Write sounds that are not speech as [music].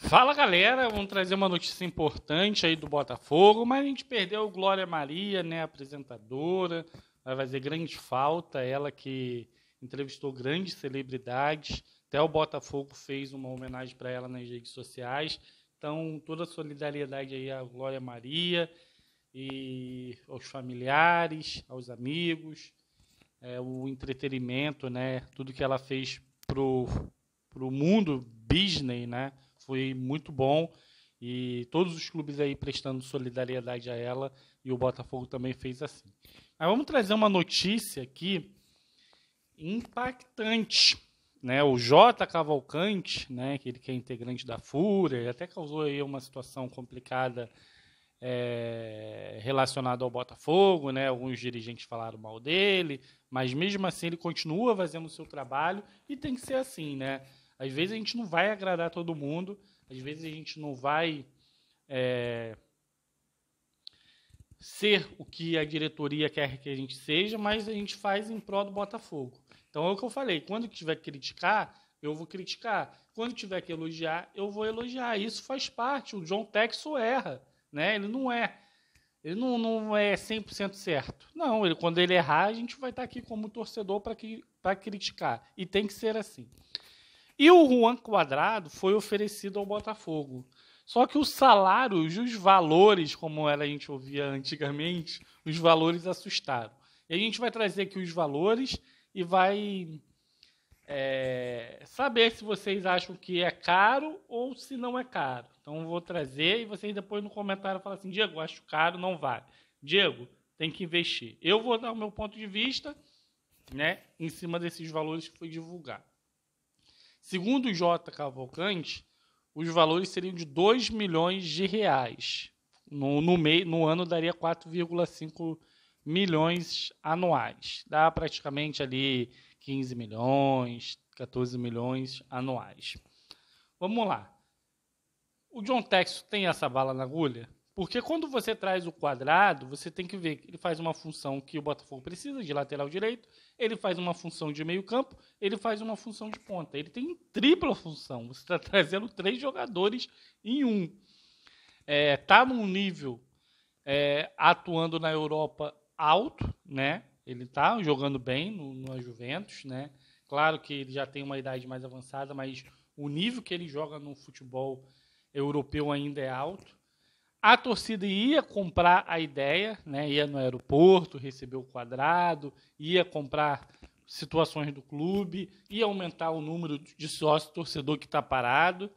Fala galera, vamos trazer uma notícia importante aí do Botafogo, mas a gente perdeu Glória Maria, né, apresentadora, vai fazer grande falta, ela que entrevistou grandes celebridades, até o Botafogo fez uma homenagem para ela nas redes sociais, então toda a solidariedade aí à Glória Maria e aos familiares, aos amigos, é, o entretenimento, né, tudo que ela fez pro pro mundo Disney, né? foi muito bom e todos os clubes aí prestando solidariedade a ela e o Botafogo também fez assim. Mas vamos trazer uma notícia aqui impactante, né? O J Cavalcante, né, que ele que é integrante da Fúria, ele até causou aí uma situação complicada é, ao Botafogo, né? Alguns dirigentes falaram mal dele, mas mesmo assim ele continua fazendo o seu trabalho e tem que ser assim, né? Às vezes a gente não vai agradar todo mundo, às vezes a gente não vai é, ser o que a diretoria quer que a gente seja, mas a gente faz em prol do Botafogo. Então é o que eu falei, quando tiver que criticar, eu vou criticar. Quando tiver que elogiar, eu vou elogiar. Isso faz parte, o John Texo erra, né? Ele não é ele não, não é 100% certo. Não, ele, quando ele errar, a gente vai estar aqui como torcedor para criticar. E tem que ser assim. E o Juan Quadrado foi oferecido ao Botafogo. Só que os salários e os valores, como era a gente ouvia antigamente, os valores assustaram. E a gente vai trazer aqui os valores e vai é, saber se vocês acham que é caro ou se não é caro. Então vou trazer e vocês depois no comentário falam assim: Diego, acho caro, não vale. Diego, tem que investir. Eu vou dar o meu ponto de vista né, em cima desses valores que foi divulgado. Segundo J. Cavalcante, os valores seriam de 2 milhões de reais. No, no, mei, no ano daria 4,5 milhões anuais. Dá praticamente ali 15 milhões, 14 milhões anuais. Vamos lá. O John Texton tem essa bala na agulha? Porque quando você traz o quadrado, você tem que ver que ele faz uma função que o Botafogo precisa, de lateral direito, ele faz uma função de meio campo, ele faz uma função de ponta. Ele tem tripla função. Você está [laughs] trazendo três jogadores em um. É, tá num nível é, atuando na Europa alto, né? Ele está jogando bem no, no Juventus, né? Claro que ele já tem uma idade mais avançada, mas o nível que ele joga no futebol europeu ainda é alto a torcida ia comprar a ideia, né? ia no aeroporto, receber o quadrado, ia comprar situações do clube, ia aumentar o número de sócio torcedor que está parado.